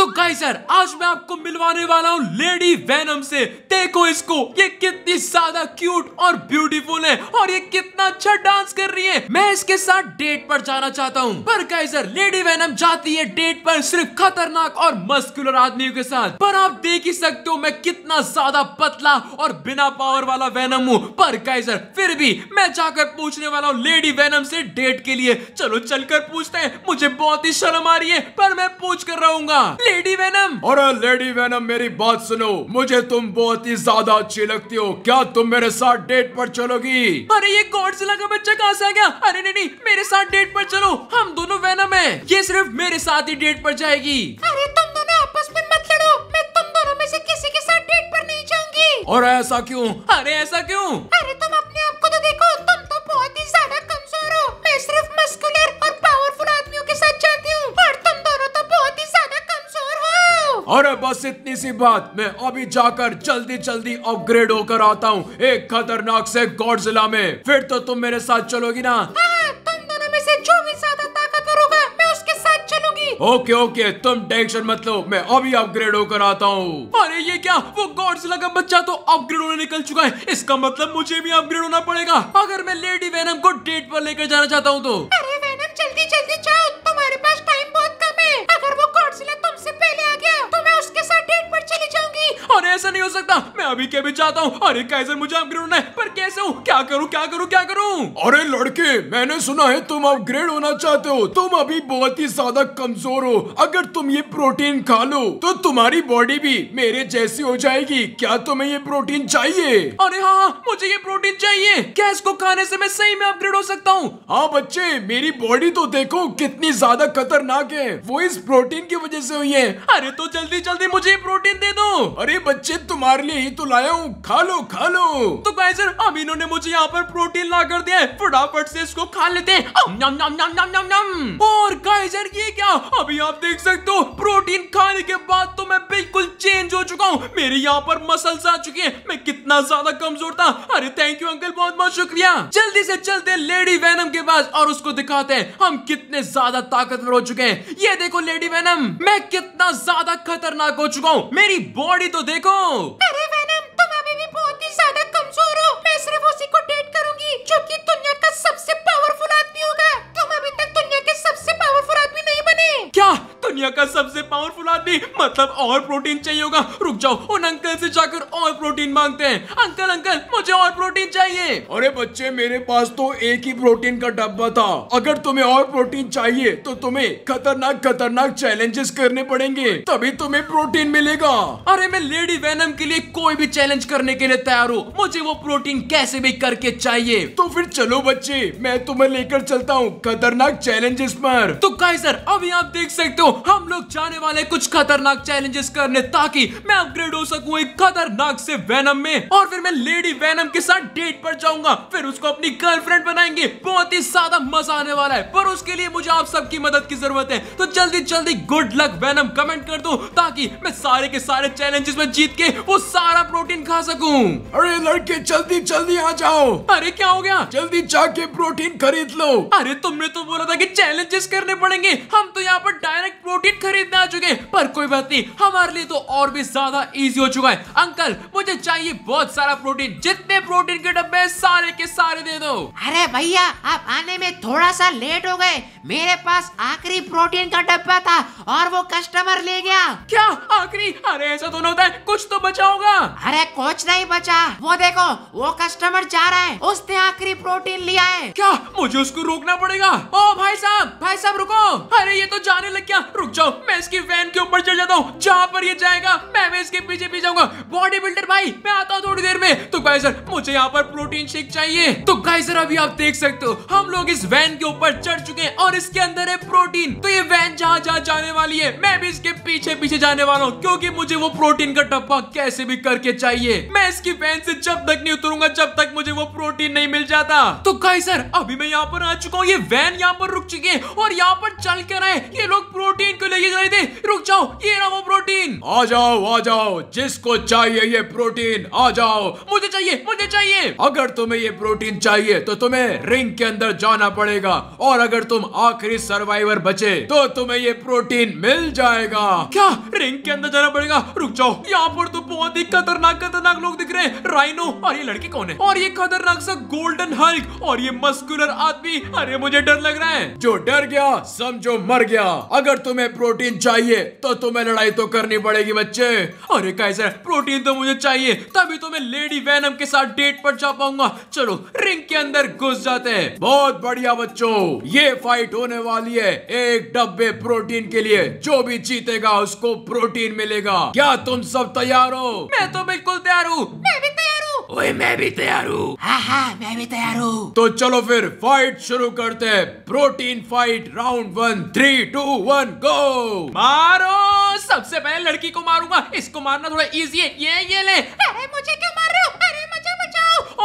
तो guys sir आज मैं आपको मिलवाने वाला हूँ लेडी वेनम से देखो इसको ये कितनी ज्यादा क्यूट और ब्यूटीफुल है और ये कितना अच्छा डांस कर रही है मैं इसके साथ डेट पर जाना चाहता हूँ पर गाइस सर लेडी वेनम जाती है डेट पर सिर्फ खतरनाक और मस्कुलर आदमियों के साथ पर आप देख ही सकते हो मैं कितना ज्यादा पतला और बिना पावर वाला वेनम हूँ पर गाइस सर फिर भी मैं जाकर पूछने वाला हूँ लेडी वेनम से डेट के लिए चलो चलकर पूछते हैं मुझे बहुत ही शर्म आ रही है पर मैं पूछ कर रहूंगा लेडी वेनम और लेडी वेनम मेरी बात सुनो मुझे तुम बहुत ही ज्यादा अच्छी लगती हो क्या तुम मेरे साथ डेट पर चलोगी अरे ये गॉडजिला का बच्चा कहाँ से आ गया अरे नहीं नहीं मेरे साथ डेट पर चलो हम दोनों वेनम है ये सिर्फ मेरे साथ ही डेट पर जाएगी अरे तुम दोनों आपस में मत लड़ो मैं तुम दोनों में से किसी के साथ डेट पर नहीं जाऊंगी और ऐसा क्यों अरे ऐसा क्यों अरे और बस इतनी सी बात मैं अभी जाकर जल्दी जल्दी अपग्रेड होकर आता हूँ एक खतरनाक से जिला में फिर तो तुम मेरे साथ चलोगी ना हाँ, हाँ, उसके साथ चलूंगी ओके ओके तुम टेंशन मत लो मैं अभी अपग्रेड होकर आता हूँ अरे ये क्या वो गॉडजिला का बच्चा तो अपग्रेड होने निकल चुका है इसका मतलब मुझे भी अपग्रेड होना पड़ेगा अगर मैं लेडी वेनम को डेट पर लेकर जाना चाहता हूँ तो अरे वेनम जल्दी जल्दी जाओ सकता मैं अभी के भी चाहता हूँ अरे कैसे मुझे अपग्रेड है पर कैसे हूँ क्या करूँ क्या करूँ क्या करूँ अरे लड़के मैंने सुना है तुम अपग्रेड होना चाहते हो तुम अभी बहुत ही ज्यादा कमजोर हो अगर तुम ये प्रोटीन खा लो तो तुम्हारी बॉडी भी मेरे जैसी हो जाएगी क्या तुम्हें ये प्रोटीन चाहिए अरे हाँ, हाँ मुझे ये प्रोटीन चाहिए क्या इसको खाने से मैं सही में अपग्रेड हो सकता हूँ हाँ बच्चे मेरी बॉडी तो देखो कितनी ज्यादा खतरनाक है वो इस प्रोटीन की वजह से हुई है अरे तो जल्दी जल्दी मुझे प्रोटीन दे दो अरे बच्चे तुम्हारे लिए ही तो लाया हूँ खा लो खा लो तो भाई सर अब इन्होंने मुझे यहाँ पर प्रोटीन ला कर दिया है फटाफट से इसको खा लेते हैं मेजर ये क्या अभी आप देख सकते हो प्रोटीन खाने के बाद तो मैं बिल्कुल चेंज हो चुका हूँ मेरे यहाँ पर मसल्स आ चुके हैं मैं कितना ज्यादा कमजोर था अरे थैंक यू अंकल बहुत बहुत शुक्रिया जल्दी से चलते लेडी वैनम के पास और उसको दिखाते हैं हम कितने ज्यादा ताकतवर हो चुके हैं ये देखो लेडी वैनम मैं कितना ज्यादा खतरनाक हो चुका हूँ मेरी बॉडी तो देखो अरे वैनम तुम अभी भी बहुत ही ज्यादा कमजोर हो मैं सिर्फ उसी को डेट करूंगी जो कि दुनिया का सबसे पावरफुल आदमी होगा 跳。दुनिया का सबसे पावरफुल आदमी मतलब और प्रोटीन चाहिए होगा रुक जाओ उन अंकल से जाकर और प्रोटीन मांगते हैं अंकल अंकल मुझे और प्रोटीन चाहिए अरे बच्चे मेरे पास तो एक ही प्रोटीन का डब्बा था अगर तुम्हें और प्रोटीन चाहिए तो तुम्हें खतरनाक खतरनाक चैलेंजेस करने पड़ेंगे तभी तुम्हें प्रोटीन मिलेगा अरे मैं लेडी वेनम के लिए कोई भी चैलेंज करने के लिए तैयार हूँ मुझे वो प्रोटीन कैसे भी करके चाहिए तो फिर चलो बच्चे मैं तुम्हें लेकर चलता हूँ खतरनाक चैलेंजेस पर तो कहा सर अभी आप देख सकते हो हम लोग जाने वाले कुछ खतरनाक चैलेंजेस करने ताकि मैं अपग्रेड हो सकूं एक खतरनाक से वेनम में और फिर मैं लेडी वेनम के साथ डेट पर जाऊंगा फिर उसको अपनी गर्लफ्रेंड बनाएंगे बहुत ही ज्यादा मजा आने वाला है पर उसके लिए मुझे आप सबकी मदद की जरूरत है तो जल्दी जल्दी गुड लक वेनम कमेंट कर दो ताकि मैं सारे के सारे चैलेंजेस में जीत के वो सारा प्रोटीन खा सकूं अरे लड़के जल्दी जल्दी आ जाओ अरे क्या हो गया जल्दी जाके प्रोटीन खरीद लो अरे तुमने तो बोला था कि चैलेंजेस करने पड़ेंगे हम तो यहाँ पर डायरेक्ट प्रोटीन खरीदने आ चुके पर कोई बात नहीं हमारे लिए तो और भी ज्यादा इजी हो चुका है अंकल मुझे चाहिए बहुत सारा प्रोटीन जितने प्रोटीन के डब्बे सारे के सारे दे दो अरे भैया आप आने में थोड़ा सा लेट हो गए मेरे पास आखिरी प्रोटीन का डब्बा था और वो कस्टमर ले गया क्या आखिरी अरे ऐसा तो होता है कुछ तो बचा होगा अरे कुछ नहीं बचा वो देखो वो कस्टमर जा रहा है उसने आखिरी प्रोटीन लिया है क्या मुझे उसको रोकना पड़ेगा ओ भाई साहब भाई साहब रुको अरे ये तो जाने लग गया रुक जाओ मैं इसकी वैन के ऊपर चढ़ जाता हूँ जहाँ पर ये जाएगा मैं भी इसके पीछे पीछे जाऊंगा बॉडी बिल्डर भाई मैं आता हूँ थोड़ी देर में तो गाइस सर मुझे यहाँ पर प्रोटीन शेक चाहिए तो गाइस सर अभी आप देख सकते हो हम लोग इस वैन के ऊपर चढ़ चुके हैं और इसके अंदर है प्रोटीन तो ये वैन जहाँ जहाँ जाने वाली है मैं भी इसके पीछे पीछे जाने वाला हूँ क्योंकि मुझे वो प्रोटीन का डब्बा कैसे भी करके चाहिए मैं इसकी वैन से जब तक नहीं उतरूंगा जब तक मुझे वो प्रोटीन नहीं मिल जाता तो गाइस सर अभी मैं यहाँ पर आ चुका हूँ ये वैन यहाँ पर रुक चुकी है और यहाँ पर चल कर आए ये लोग प्रोटीन प्रोटीन को लेके जा रहे थे रुक जाओ ये रहा वो प्रोटीन आ जाओ आ जाओ जिसको चाहिए ये प्रोटीन आ जाओ मुझे चाहिए मुझे चाहिए अगर तुम्हें ये प्रोटीन चाहिए तो तुम्हें रिंग के अंदर जाना पड़ेगा और अगर तुम आखिरी सर्वाइवर बचे तो तुम्हें ये प्रोटीन मिल जाएगा क्या रिंग के अंदर जाना पड़ेगा रुक जाओ यहाँ पर तो बहुत ही खतरनाक खतरनाक लोग दिख रहे हैं राइनो और ये लड़के कौन है और ये खतरनाक सा गोल्डन हल्क और ये मस्कुलर आदमी अरे मुझे डर लग रहा है जो डर गया समझो मर गया अगर तुम तुम्हें प्रोटीन चाहिए तो तुम्हें लड़ाई तो करनी पड़ेगी बच्चे अरे कैसे प्रोटीन तो मुझे चाहिए तभी तो मैं लेडी वैनम के साथ डेट पर जा पाऊंगा चलो रिंग के अंदर घुस जाते हैं बहुत बढ़िया बच्चों ये फाइट होने वाली है एक डब्बे प्रोटीन के लिए जो भी जीतेगा उसको प्रोटीन मिलेगा क्या तुम सब तैयार हो मैं तो बिल्कुल तैयार हूँ ओए मैं भी तैयार हूँ हाँ हाँ मैं भी तैयार हूँ तो चलो फिर फाइट शुरू करते हैं protein fight round one three two one go मारो सबसे पहले लड़की को मारूंगा इसको मारना थोड़ा इजी है ये ये ले अरे मुझे क्यों मार रहे हो अरे मुझे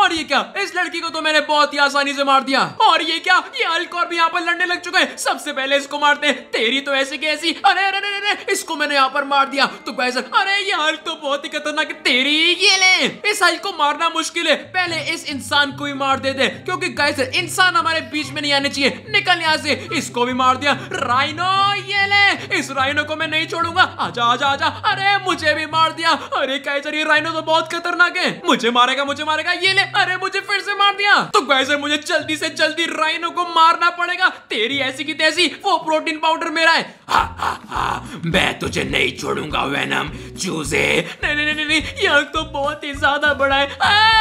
और ये क्या इस लड़की को तो मैंने बहुत ही आसानी से मार दिया और ये क्या ये अल्क और भी यहाँ पर लड़ने लग चुके हैं सबसे पहले इसको मारते हैं तेरी तो ऐसी कैसी अरे अरे अरे अरे इसको मैंने यहाँ पर मार दिया तो गाइस अरे ये अल्क तो बहुत ही खतरनाक है तेरी ये ले इस अल्क को मारना मुश्किल है पहले इस इंसान को ही मार देते क्योंकि गाइस इंसान हमारे बीच में नहीं आने चाहिए निकल यहाँ से इसको भी मार दिया राइनो ये ले इस राइनो को मैं नहीं छोड़ूंगा आजा आजा आजा अरे मुझे भी मार दिया अरे गाइस ये राइनो तो बहुत खतरनाक है मुझे मारेगा मुझे मारेगा ये ले अरे मुझे फिर से मार दिया तो गाइस मुझे जल्दी से जल्दी राइनो को मारना पड़ेगा तेरी ऐसी की तैसी वो प्रोटीन पाउडर मेरा है मैं तुझे नहीं छोड़ूंगा वेनम चूजे नहीं नहीं नहीं, नहीं, नहीं, तो बहुत ही ज्यादा बड़ा है आ,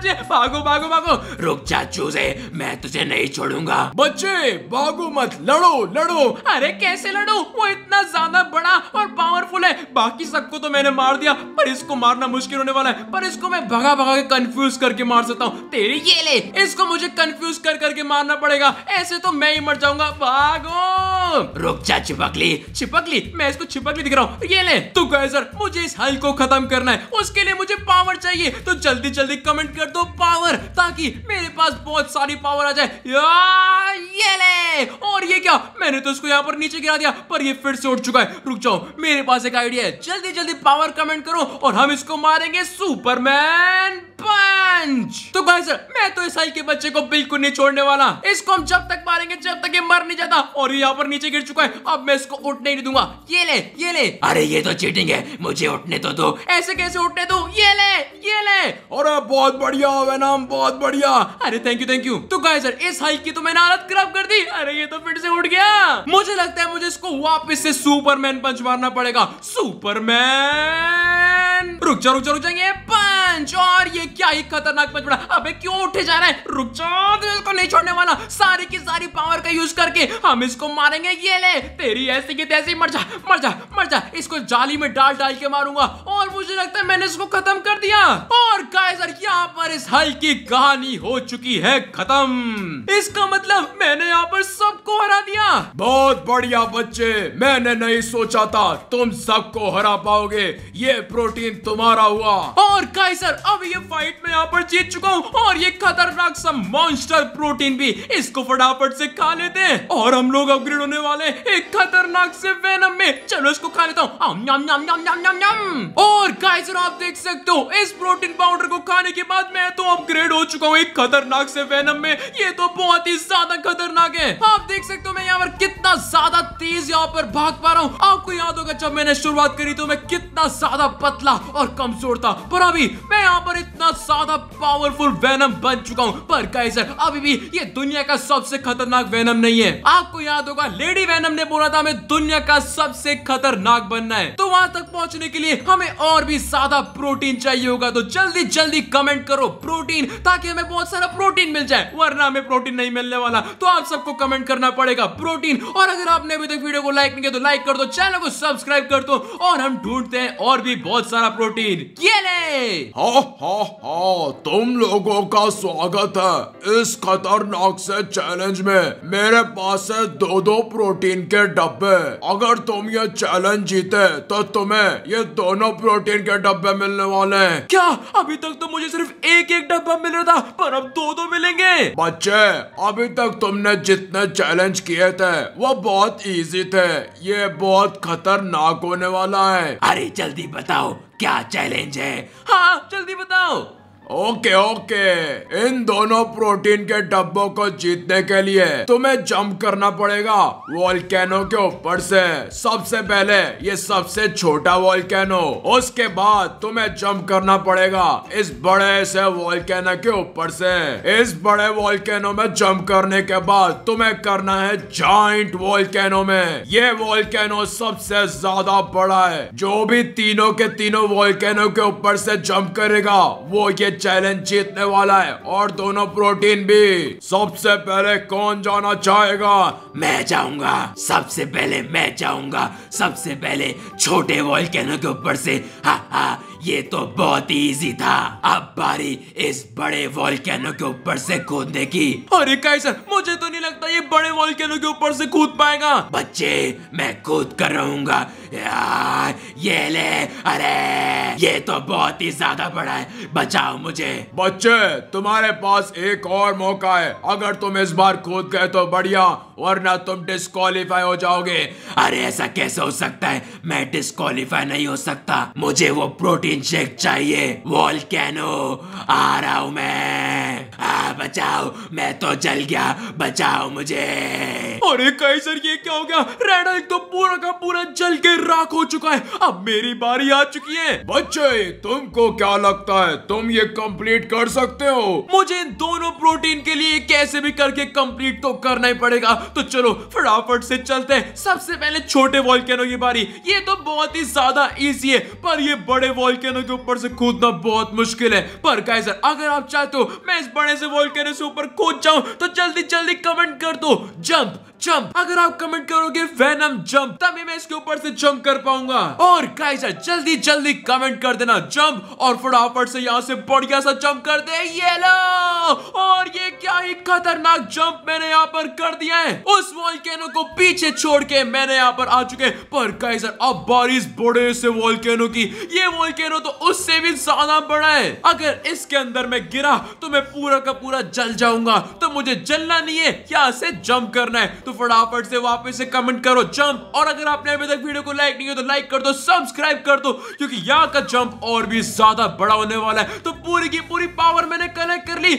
मुझे भागो भागो भागो रुक जा चूजे मैं तुझे नहीं छोड़ूंगा बच्चे भागो मत लड़ो लड़ो अरे कैसे लड़ो वो इतना ज्यादा बड़ा और पावरफुल है बाकी सबको तो मैंने मार दिया पर इसको मारना मुश्किल होने वाला है पर इसको मैं भगा भगा के कंफ्यूज करके मार सकता हूँ तेरी ये ले इसको मुझे कंफ्यूज कर करके मारना पड़ेगा ऐसे तो मैं ही मर जाऊंगा भागो रुक जा चिपकली चिपकली मैं इसको चिपकली दिख रहा हूँ ये ले तो गैजर मुझे इस हल को खत्म करना है उसके लिए मुझे पावर चाहिए तो जल्दी जल्दी कमेंट कर दो पावर ताकि मेरे पास बहुत सारी पावर आ जाए ये ले और ये क्या मैंने तो इसको यहाँ पर नीचे गिरा दिया पर ये फिर से उठ चुका है रुक जाओ मेरे पास एक आइडिया है जल्दी जल्दी पावर कमेंट करो और हम इसको मारेंगे सुपरमैन रिवेंज तो गाइस मैं तो ईसाई के बच्चे को बिल्कुल नहीं छोड़ने वाला इसको हम जब तक मारेंगे जब तक ये मर नहीं जाता और यहाँ पर नीचे गिर चुका है अब मैं इसको उठने नहीं दूंगा ये ले ये ले अरे ये तो चीटिंग है मुझे उठने तो दो ऐसे कैसे उठने दो ये ले ये ले अरे बहुत बढ़िया वेनम बहुत बढ़िया अरे थैंक यू थैंक यू तो गाइस इस हाइक की तो मैंने हालत खराब कर दी अरे ये तो फिर से उठ गया मुझे लगता है मुझे इसको वापस से सुपरमैन पंच मारना पड़ेगा सुपरमैन एंड रुक जा रुक जा रुक जाएंगे पंच और ये क्या ही खतरनाक पंच बड़ा अबे क्यों उठे जा रहा है रुक जा इसको नहीं छोड़ने वाला सारी की सारी पावर का यूज करके हम इसको मारेंगे ये ले तेरी ऐसी की तैसी मर जा मर जा मर जा इसको जाली में डाल डाल के मारूंगा और मुझे लगता है मैंने इसको खत्म कर दिया और गाइजर यहाँ पर इस हल की कहानी हो चुकी है खत्म इसका मतलब मैंने यहाँ पर सबको हरा दिया बहुत बढ़िया बच्चे मैंने नहीं सोचा था तुम सबको हरा पाओगे ये प्रो प्रोटीन तुम्हारा हुआ और काइसर अब ये फाइट में यहाँ पर जीत चुका हूँ और ये खतरनाक सा मॉन्स्टर प्रोटीन भी इसको फटाफट से खा लेते हैं और हम लोग अपग्रेड होने वाले एक खतरनाक से वेनम में चलो इसको खा लेता हूँ और काइसर आप देख सकते हो इस प्रोटीन पाउडर को खाने के बाद मैं तो अपग्रेड हो चुका हूँ एक खतरनाक से वेनम में ये तो बहुत ही ज्यादा खतरनाक है आप देख सकते हो मैं यहाँ पर कितना ज्यादा तेज यहाँ पर भाग पा रहा हूँ आपको याद होगा जब मैंने शुरुआत करी तो मैं कितना ज्यादा पतला और कमजोर था पर अभी मैं यहाँ पर इतना ज्यादा पावरफुल वेनम बन चुका हूँ पर कैसे अभी भी ये दुनिया का सबसे खतरनाक वेनम नहीं है आपको याद होगा लेडी वेनम ने बोला था हमें दुनिया का सबसे खतरनाक बनना है तो वहां तक पहुंचने के लिए हमें और भी ज्यादा प्रोटीन चाहिए होगा तो जल्दी जल्दी कमेंट करो प्रोटीन ताकि हमें बहुत सारा प्रोटीन मिल जाए वरना हमें प्रोटीन नहीं मिलने वाला तो आप सबको कमेंट करना पड़ेगा प्रोटीन और अगर आपने अभी तक वीडियो को लाइक नहीं किया तो लाइक कर दो चैनल को सब्सक्राइब कर दो और हम ढूंढते हैं और भी बहुत बहुत सारा प्रोटीन ये ले हाँ तुम लोगों का स्वागत है इस खतरनाक से चैलेंज में मेरे पास है दो दो प्रोटीन के डब्बे अगर तुम ये चैलेंज जीते तो तुम्हें ये दोनों प्रोटीन के डब्बे मिलने वाले हैं क्या अभी तक तो मुझे सिर्फ एक एक डब्बा मिल रहा था पर अब दो दो मिलेंगे बच्चे अभी तक तुमने जितने चैलेंज किए थे वो बहुत इजी थे ये बहुत खतरनाक होने वाला है अरे जल्दी बताओ क्या चैलेंज है हाँ जल्दी बताओ ओके ओके इन दोनों प्रोटीन के डब्बों को जीतने के लिए तुम्हें जंप करना पड़ेगा वॉल्केनो के ऊपर से सबसे पहले ये सबसे छोटा वॉल्केनो उसके बाद तुम्हें जंप करना पड़ेगा इस बड़े से वॉल्केनो के ऊपर से इस बड़े वॉलकैनो में जंप करने के बाद तुम्हें करना है जॉइंट वॉल्केनो में ये वॉल्केनो सबसे ज्यादा बड़ा है जो भी तीनों के तीनों वॉल्केनो के ऊपर से जम्प करेगा वो ये चैलेंज जीतने वाला है और दोनों प्रोटीन भी सबसे पहले कौन जाना चाहेगा मैं जाऊंगा सबसे पहले मैं जाऊंगा सबसे पहले छोटे वॉल के ऊपर से हा हा ये तो बहुत इजी था अब बारी इस बड़े वॉल्केनो के ऊपर से कूदने की अरे कैसर मुझे तो नहीं लगता ये बड़े वॉल्केनो के ऊपर से कूद पाएगा बच्चे मैं कूद कर रहूंगा यार ये ले अरे ये तो बहुत ही ज्यादा बड़ा है बचाओ मुझे बच्चे तुम्हारे पास एक और मौका है अगर तुम इस बार कूद गए तो बढ़िया वरना तुम डिस्कालीफाई हो जाओगे अरे ऐसा कैसे हो सकता है मैं डिस्कालीफाई नहीं हो सकता मुझे वो प्रोटीन शेक चाहिए कैनो आ रहा हूं मैं आ बचाओ मैं तो जल गया बचाओ मुझे अरे कहीं सर ये क्या हो गया रेडा एक तो पूरा का पूरा जल के राख हो चुका है अब मेरी बारी आ चुकी है बच्चे तुमको क्या लगता है तुम ये कंप्लीट कर सकते हो मुझे इन दोनों प्रोटीन के लिए कैसे भी करके कंप्लीट तो करना ही पड़ेगा तो चलो फटाफट से चलते हैं सबसे पहले छोटे वॉल्केनो की बारी ये तो बहुत ही ज्यादा ईजी है पर ये बड़े वॉल्केनो के ऊपर से कूदना बहुत मुश्किल है पर कैसर अगर आप चाहते हो मैं इस बड़े से वॉल वोल्केनो से ऊपर कूद जाऊं तो जल्दी जल्दी कमेंट कर दो जंप जंप अगर आप कमेंट करोगे वेनम जंप तभी मैं इसके ऊपर से जंप कर पाऊंगा और गाइस जल्दी जल्दी कमेंट कर देना जंप और फटाफट से यहाँ से बढ़िया सा जंप कर दे ये लो और ये क्या ही खतरनाक जंप मैंने यहाँ पर कर दिया है उस वॉल्केनो को पीछे छोड़ के मैंने यहाँ पर आ चुके पर गाइस अब बारिश बड़े से वॉल्केनो की ये वॉल्केनो तो उससे भी ज्यादा बड़ा है अगर इसके अंदर में गिरा तो मैं पूरा का पूरा पूरा जल जाऊंगा तो मुझे जलना नहीं है क्या से जंप करना है तो फटाफट से वापस से कमेंट करो जंप और अगर आपने अभी तक वीडियो को लाइक नहीं किया तो लाइक कर दो सब्सक्राइब कर दो क्योंकि यहाँ का जंप और भी ज्यादा बड़ा होने वाला है तो पूरी की पूरी पावर मैंने कलेक्ट कर ली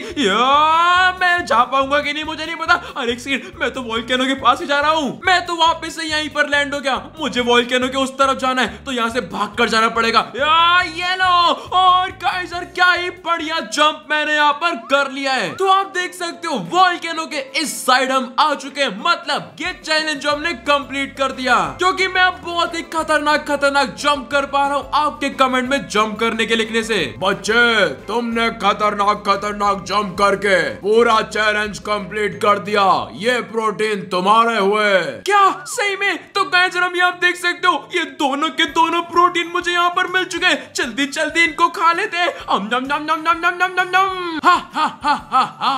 मैं जा पाऊंगा कि नहीं मुझे नहीं पता अरे मैं तो वॉल्केनो के पास ही जा रहा हूँ मैं तो वापिस से यहीं पर लैंड हो गया मुझे वॉल्केनो के उस तरफ जाना है तो यहाँ से भाग कर जाना पड़ेगा यार ये लो और क्या ही बढ़िया जंप मैंने यहाँ पर कर लिया है हैं तो आप देख सकते हो वॉल के इस साइड हम आ चुके हैं मतलब ये चैलेंज जो हमने कंप्लीट कर दिया क्योंकि मैं अब बहुत ही खतरनाक खतरनाक जंप कर पा रहा हूँ आपके कमेंट में जंप करने के लिखने से बच्चे तुमने खतरनाक खतरनाक जंप करके पूरा चैलेंज कंप्लीट कर दिया ये प्रोटीन तुम्हारे हुए क्या सही में तो गैज हम यहाँ देख सकते हो ये दोनों के दोनों प्रोटीन मुझे यहाँ पर मिल चुके हैं जल्दी जल्दी इनको खा लेते हैं हा हा हा हा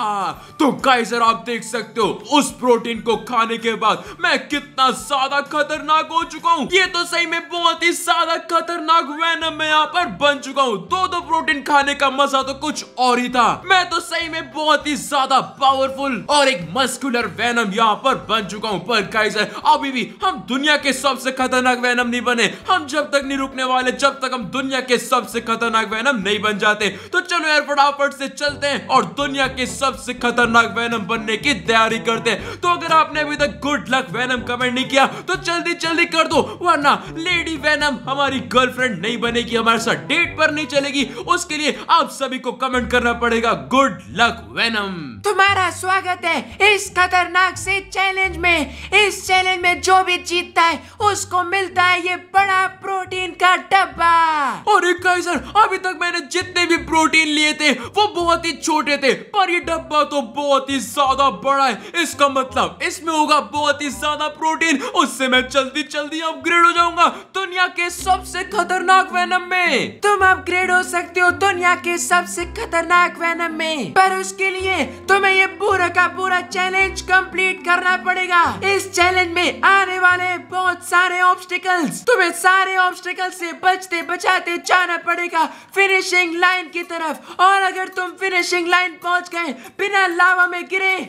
तो गाइजर आप देख सकते हो उस प्रोटीन को खाने के बाद मैं कितना ज्यादा खतरनाक हो चुका हूँ ये तो सही में बहुत ही ज्यादा खतरनाक वैनम मैं यहाँ पर बन चुका हूँ दो दो प्रोटीन खाने का मजा तो कुछ और ही था मैं तो सही में बहुत ही ज्यादा पावरफुल और एक मस्कुलर वैनम यहाँ पर बन चुका हूँ पर गाइजर अभी भी हम दुनिया के सबसे खतरनाक वैनम नहीं बने हम जब तक नहीं रुकने वाले जब तक हम दुनिया के सबसे खतरनाक वैनम नहीं बन जाते तो चलो यार फटाफट से चलते हैं और दुनिया दुनिया के सबसे खतरनाक वैनम बनने की तैयारी करते हैं तो अगर आपने अभी तक गुड लक वैनम कमेंट नहीं किया तो जल्दी जल्दी कर दो वरना लेडी वैनम हमारी गर्लफ्रेंड नहीं बनेगी हमारे साथ डेट पर नहीं चलेगी उसके लिए आप सभी को कमेंट करना पड़ेगा गुड लक वैनम तुम्हारा स्वागत है इस खतरनाक से चैलेंज में इस चैलेंज में जो भी जीतता है उसको मिलता है ये बड़ा प्रोटीन का डब्बा और सर अभी तक मैंने जितने भी प्रोटीन लिए थे वो बहुत ही छोटे थे पर ये डब्बा तो बहुत ही ज्यादा बड़ा है इसका मतलब इसमें होगा बहुत ही ज्यादा प्रोटीन उससे मैं जल्दी जल्दी अपग्रेड हो जाऊंगा दुनिया के सबसे खतरनाक वैनम में तुम अपग्रेड हो सकते हो दुनिया के सबसे खतरनाक वैनम में पर उसके लिए तुम्हें ये पूरा का पूरा चैलेंज कंप्लीट करना पड़ेगा इस चैलेंज में आने वाले बहुत सारे ऑब्स्टिकल्स तुम्हें सारे ऑब्स्टिकल से बचते बचाते जाना पड़ेगा फिनिशिंग लाइन की तरफ और अगर तुम फिनिशिंग लाइन पहुंच ¡Pena lava me quiere!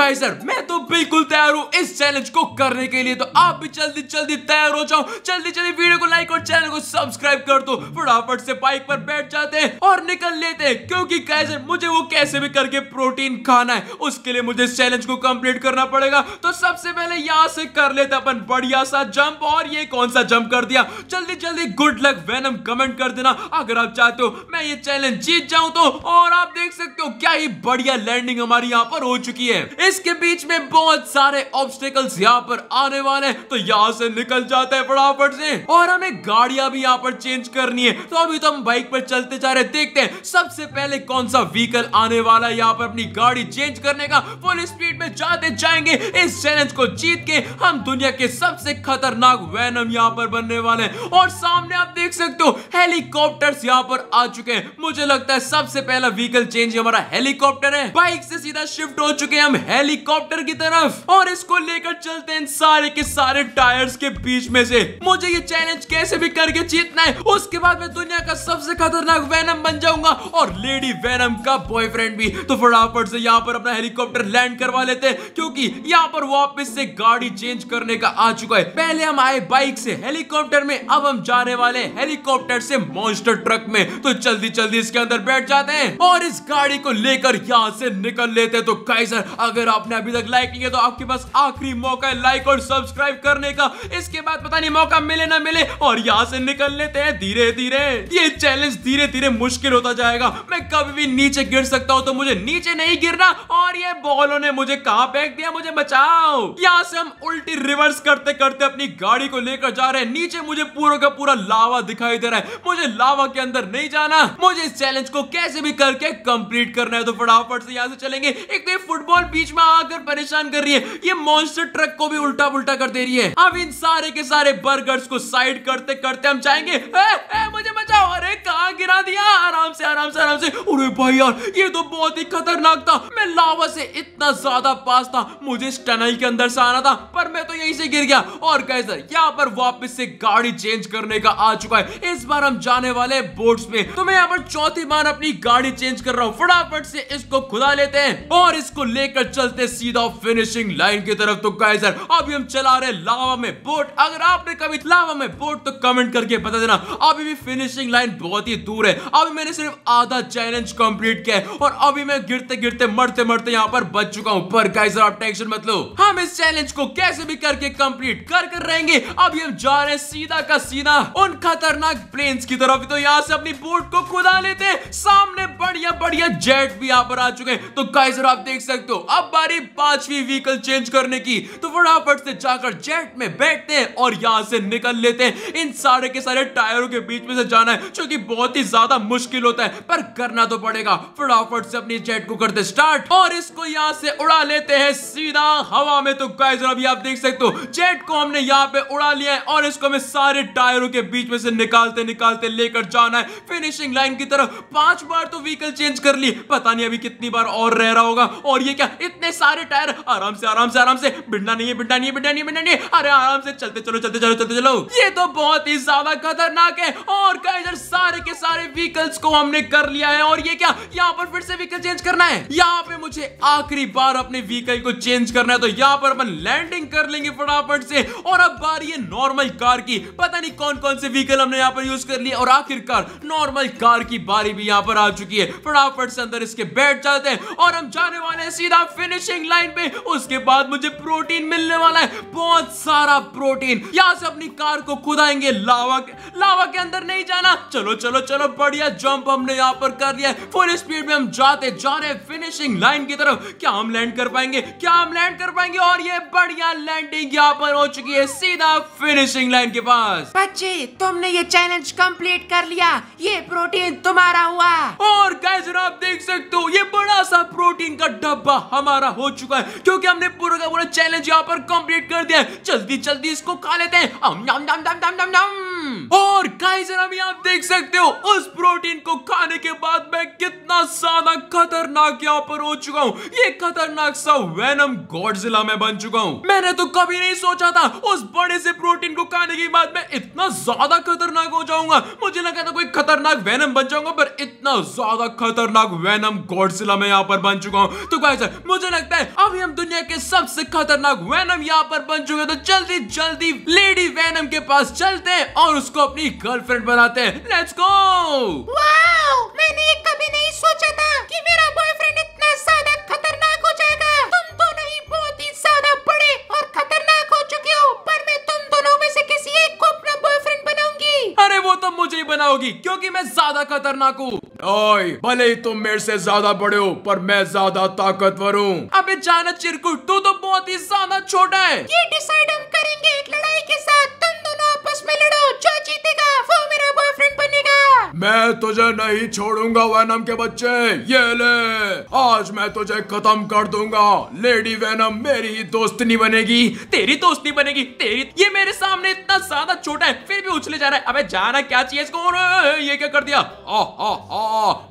गाइजर मैं तो बिल्कुल तैयार हूँ इस चैलेंज को करने के लिए तो आप भी जल्दी जल्दी तैयार हो जाओ जल्दी जल्दी वीडियो को लाइक और चैनल को सब्सक्राइब कर दो फटाफट से बाइक पर बैठ जाते हैं और निकल लेते हैं क्योंकि गाइजर मुझे वो कैसे भी करके प्रोटीन खाना है उसके लिए मुझे इस चैलेंज को कम्प्लीट करना पड़ेगा तो सबसे पहले यहाँ से कर लेते अपन बढ़िया सा जम्प और ये कौन सा जम्प कर दिया जल्दी जल्दी गुड लक वेनम कमेंट कर देना अगर आप चाहते हो मैं ये चैलेंज जीत जाऊँ तो और आप देख सकते हो क्या ही बढ़िया लैंडिंग हमारी यहाँ पर हो चुकी है इसके बीच में बहुत सारे ऑब्स्टेकल्स यहाँ पर आने वाले हैं तो यहाँ से निकल जाते हैं फटाफट से और हमें गाड़िया भी यहाँ पर चेंज करनी है तो अभी तो हम बाइक पर चलते जा रहे हैं देखते हैं सबसे पहले कौन सा व्हीकल आने वाला है यहाँ पर अपनी गाड़ी चेंज करने का फुल स्पीड में जाते जाएंगे इस चैलेंज को जीत के हम दुनिया के सबसे खतरनाक वैनम यहाँ पर बनने वाले हैं और सामने आप देख सकते हो हेलीकॉप्टर यहाँ पर आ चुके हैं मुझे लगता है सबसे पहला व्हीकल चेंज हमारा हेलीकॉप्टर है बाइक से सीधा शिफ्ट हो चुके हैं हम हेलीकॉप्टर की तरफ और इसको लेकर चलते हैं सारे के सारे टायर्स के बीच में से मुझे ये चैलेंज कैसे भी करके जीतना है उसके बाद मैं दुनिया का सबसे खतरनाक वैनम बन जाऊंगा और लेडी वैनम का बॉयफ्रेंड भी तो फटाफट से यहाँ पर अपना हेलीकॉप्टर लैंड करवा लेते हैं क्योंकि यहाँ पर वापस से गाड़ी चेंज करने का आ चुका है पहले हम आए बाइक से हेलीकॉप्टर में अब हम जाने वाले हेलीकॉप्टर से मॉन्स्टर ट्रक में तो जल्दी जल्दी इसके अंदर बैठ जाते हैं और इस गाड़ी को लेकर यहाँ से निकल लेते हैं तो काइसर अगर अगर आपने अभी तक लाइक नहीं किया तो आपके पास आखिरी मौका है लाइक और सब्सक्राइब करने का इसके बाद पता नहीं मौका मिले ना मिले और यहाँ से निकल लेते हैं धीरे धीरे ये चैलेंज धीरे धीरे मुश्किल होता जाएगा मैं कभी भी नीचे गिर सकता हूँ तो मुझे नीचे नहीं गिरना और ये बॉलों ने मुझे कहा फेंक दिया मुझे बचाओ यहाँ से हम उल्टी रिवर्स करते करते अपनी गाड़ी को लेकर जा रहे हैं नीचे मुझे पूरा का पूरा लावा दिखाई दे रहा है मुझे लावा के अंदर नहीं जाना मुझे इस चैलेंज को कैसे भी करके कंप्लीट करना है तो फटाफट से यहाँ से चलेंगे एक फुटबॉल तो बीच बीच में आकर परेशान कर रही है ये मॉन्स्टर ट्रक को भी उल्टा पुलटा कर दे रही है अब इन सारे के सारे बर्गर्स को साइड करते करते हम जाएंगे ए, ए, मुझे बचाओ आराम से आराम से आराम से अरे भाई यार ये तो बहुत ही खतरनाक था मैं लावा से इतना ज्यादा पास था मुझे इस टनल के अंदर से आना था पर मैं तो यहीं से गिर गया और कहे सर यहाँ पर वापस से गाड़ी चेंज करने का आ चुका है इस बार हम जाने वाले बोर्ड्स में तो मैं यहाँ पर चौथी बार अपनी गाड़ी चेंज कर रहा हूँ फटाफट से इसको खुदा लेते हैं और इसको लेकर चलते सीधा फिनिशिंग लाइन की तरफ तो गए सर अभी हम चला रहे लावा में बोट अगर आपने कभी लावा में बोट तो कमेंट करके बता देना अभी भी फिनिशिंग लाइन बहुत ही दूर है अभी मैंने सिर्फ आधा चैलेंज कंप्लीट किया है और अभी मैं गिरते गिरते मरते मरते यहाँ पर बच चुका हूँ पर गाइस आप टेंशन मत लो हम इस चैलेंज को कैसे भी करके कंप्लीट कर कर रहेंगे अभी हम जा रहे हैं सीधा का सीधा उन खतरनाक प्लेन्स की तरफ तो यहाँ से अपनी बोट को खुदा लेते हैं सामने बढ़िया बढ़िया जेट भी यहाँ पर आ चुके हैं तो गाइस आप देख सकते हो अब बारी पांचवी व्हीकल चेंज करने की तो फटाफट से जाकर जेट में बैठते हैं और यहाँ से निकल लेते हैं इन सारे के सारे टायरों के बीच में से जाना है जो की बहुत ही ज्यादा मुश्किल होता है पर करना तो पड़ेगा फटाफट से अपनी जेट को करते स्टार्ट और इसको यहाँ से उड़ा लेते हैं सीधा हवा में तो गाइस अभी आप देख सकते हो जेट को हमने यहाँ पे उड़ा लिया है और इसको हमें सारे टायरों के बीच में से निकालते निकालते लेकर जाना है फिनिशिंग लाइन की तरफ पांच बार तो व्हीकल चेंज कर ली पता नहीं अभी कितनी बार और रह रहा होगा और ये क्या इतने सारे टायर आराम से आराम से आराम से बिंडा नहीं है बिंडा नहीं बिंडा नहीं बिंडा नहीं अरे आराम से चलते चलो चलते चलो चलते चलो ये तो बहुत ही ज्यादा खतरनाक है और गाइस सारे के सारे व्हीकल्स को हमने कर लिया है और ये क्या यहाँ पर फिर से व्हीकल चेंज करना है यहाँ पे मुझे आखिरी बार अपने व्हीकल को चेंज करना है तो यहाँ पर अपन लैंडिंग कर लेंगे फटाफट से और अब बार ये नॉर्मल कार की पता नहीं कौन कौन से व्हीकल हमने यहाँ पर यूज कर लिया और आखिरकार नॉर्मल कार की बारी भी यहाँ पर आ चुकी है फटाफट से अंदर इसके बैठ जाते हैं और हम जाने वाले हैं सीधा फिनिशिंग लाइन पे उसके बाद मुझे प्रोटीन मिलने वाला है बहुत सारा प्रोटीन यहाँ से अपनी कार को खुदाएंगे लावा के, लावा के अंदर नहीं जाना चलो चलो चलो बढ़िया जम्प हमने यहाँ पर कर लिया फुल स्पीड में हम जाते जा रहे फिनिशिंग लाइन की तरफ क्या हम लैंड कर पाएंगे क्या हम लैंड कर पाएंगे और ये बढ़िया लैंडिंग यहाँ पर हो चुकी है सीधा फिनिशिंग लाइन के पास बच्चे तुमने ये चैलेंज कम्प्लीट कर लिया ये प्रोटीन तुम्हारा हुआ और कैसे आप देख सकते हो ये बड़ा सा प्रोटीन का डब्बा हमारा हो चुका है क्योंकि हमने पूरा का पूरा चैलेंज यहाँ पर कंप्लीट कर दिया जल्दी जल्दी इसको खा लेते हैं hmm. और गाइस अभी आप देख सकते हो उस प्रोटीन को खाने के बाद मैं कितना ज्यादा खतरनाक यहाँ पर हो चुका हूँ ये खतरनाक सा वेनम गॉडजिला में बन चुका हूँ मैंने तो कभी नहीं सोचा था उस बड़े से प्रोटीन को खाने के बाद मैं इतना ज्यादा खतरनाक हो जाऊंगा मुझे लगा था कोई खतरनाक वेनम बन जाऊंगा पर इतना ज्यादा खतरनाक वेनम गॉडजिला में यहाँ पर बन चुका हूँ तो गाइस मुझे लगता है अभी हम दुनिया के सबसे खतरनाक वेनम यहाँ पर बन चुके तो जल्दी जल्दी लेडी वेनम के पास चलते हैं और और उसको अपनी गर्लफ्रेंड बनाते हैं लेट्स गो मैंने ये कभी नहीं सोचा था कि मेरा बॉयफ्रेंड इतना ज्यादा खतरनाक हो जाएगा तुम दोनों ही बहुत ही ज्यादा बड़े और खतरनाक हो चुके हो पर मैं तुम दोनों में से किसी एक को अपना बॉयफ्रेंड बनाऊंगी अरे वो तो मुझे ही बनाओगी क्योंकि मैं ज्यादा खतरनाक हूँ ओए भले ही तुम मेरे से ज्यादा बड़े हो पर मैं ज्यादा ताकतवर हूँ अबे जाना चिरकुट तू तो बहुत ही ज्यादा छोटा है ये डिसाइड हम करेंगे एक लड़ाई के साथ आपस में लड़ो जो जीतेगा वो मेरा बॉयफ्रेंड बने मैं तुझे नहीं छोड़ूंगा वैनम के बच्चे ये ले आज मैं तुझे खत्म कर दूंगा लेडी वैनम मेरी ही दोस्त नहीं बनेगी तेरी दोस्त नहीं बनेगी तेरी ये मेरे सामने इतना ज्यादा छोटा है फिर भी उछले जा रहा है अबे जाना क्या चाहिए इसको ये क्या कर दिया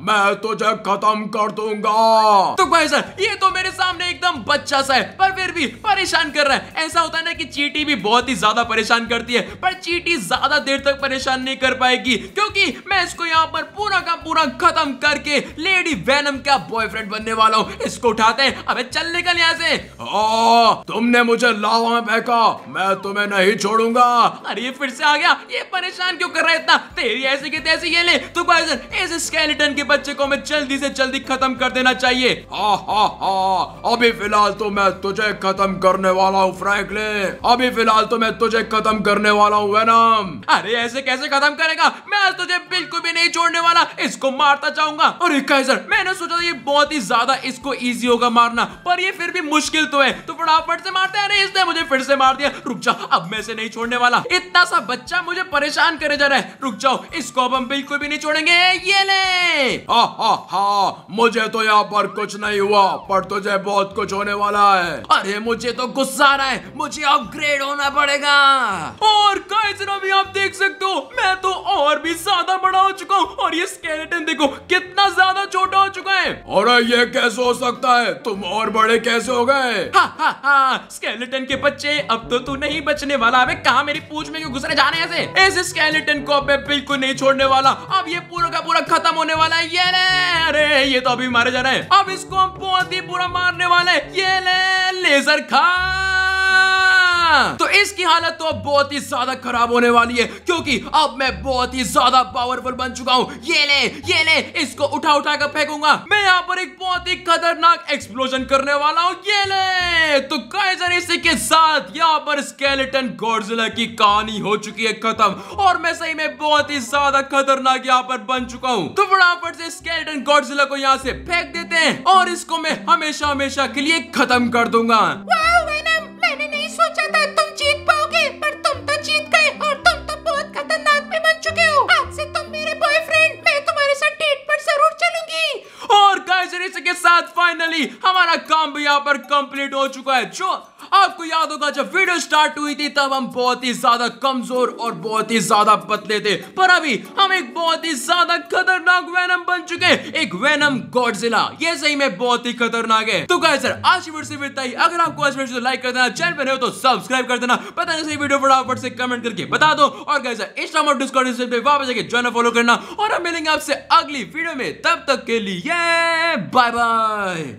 मैं तुझे खत्म कर दूंगा तो भाई सर ये तो मेरे सामने एकदम बच्चा सा है पर फिर भी परेशान कर रहा है ऐसा होता है ना कि चीटी भी बहुत ही ज्यादा परेशान करती है पर चीटी ज्यादा देर तक परेशान नहीं कर पाएगी क्योंकि मैं डेज को यहाँ पर पूरा का पूरा खत्म करके लेडी वैनम का बॉयफ्रेंड बनने वाला हूँ इसको उठाते हैं अबे चल निकल यहाँ से ओ, तुमने मुझे लावा में फेंका मैं तुम्हें नहीं छोड़ूंगा अरे ये फिर से आ गया ये परेशान क्यों कर रहा है इतना तेरी ऐसी की तैसी ये ले तो इस स्केलेटन के बच्चे को मैं जल्दी से जल्दी खत्म कर देना चाहिए हाँ, हाँ, हाँ। अभी फिलहाल तो मैं तुझे खत्म करने वाला हूँ फ्रैंकलिन अभी फिलहाल तो मैं तुझे खत्म करने वाला हूँ वैनम अरे ऐसे कैसे खत्म करेगा मैं तुझे बिल्कुल कोई भी नहीं छोड़ने वाला इसको मारता चाहूंगा और काइजर मैंने सोचा था ये बहुत ही ज्यादा इसको इजी होगा मारना पर ये फिर भी मुश्किल तो है तो फटाफट से मारते हैं इसने मुझे फिर से मार दिया रुक जाओ अब मैं इसे नहीं छोड़ने वाला इतना सा बच्चा मुझे परेशान करे जा रहा है रुक जाओ इसको अब हम बिल्कुल भी नहीं छोड़ेंगे ये ले हा मुझे तो यहाँ पर कुछ नहीं हुआ पर तुझे बहुत कुछ होने वाला है अरे मुझे तो गुस्सा आ रहा है मुझे अपग्रेड होना पड़ेगा और काइजर भी आप देख सकते हो मैं तो और भी ज्यादा बड़ा हो चुका हूँ और ये स्केलेटन देखो कितना ज्यादा छोटा हो चुका है और ये कैसे हो सकता है तुम और बड़े कैसे हो गए हा, हा, हा, स्केलेटन के बच्चे अब तो तू नहीं बचने वाला अबे कहा मेरी पूछ में क्यों घुसरे जाने ऐसे ऐसे स्केलेटन को अब बिल्कुल नहीं छोड़ने वाला अब ये पूरा का पूरा खत्म होने वाला है ये ले अरे ये तो अभी मारे जा रहे हैं अब इसको हम बहुत ही पूरा मारने वाले ये ले लेजर खा ना तो इसकी हालत तो बहुत ही ज्यादा खराब होने वाली है क्योंकि अब मैं बहुत ही ज्यादा पावरफुल बन चुका हूँ ये ले ये ले इसको उठा उठा कर फेंकूंगा मैं यहाँ पर एक बहुत ही खतरनाक एक्सप्लोजन करने वाला हूँ ये ले तो काइजर इसी के साथ यहाँ पर स्केलेटन गोडजिला की कहानी हो चुकी है खत्म और मैं सही में बहुत ही ज्यादा खतरनाक यहाँ पर बन चुका हूँ तो फटाफट से स्केलेटन गोडजिला को यहाँ से फेंक देते हैं और इसको मैं हमेशा हमेशा के लिए खत्म कर दूंगा भाई हमारा काम भी यहाँ पर कंप्लीट हो चुका है जो आपको याद होगा जब वीडियो स्टार्ट हुई थी तब हम बहुत ही ज्यादा कमजोर और बहुत ही ज्यादा पतले थे पर अभी हम एक बहुत ही ज्यादा खतरनाक वेनम बन चुके एक वेनम गॉडजिला ये सही में बहुत ही खतरनाक है तो गाय सर आज की वीडियो से ही अगर आपको आज वीडियो लाइक कर देना चैनल पर हो तो सब्सक्राइब कर देना पता नहीं सही वीडियो फटाफट से कमेंट करके बता दो और गाय सर इंस्टाम और डिस्कॉर्ड पे वापस जाके ज्वाइन फॉलो करना और हम मिलेंगे आपसे अगली वीडियो में तब तक के लिए बाय बाय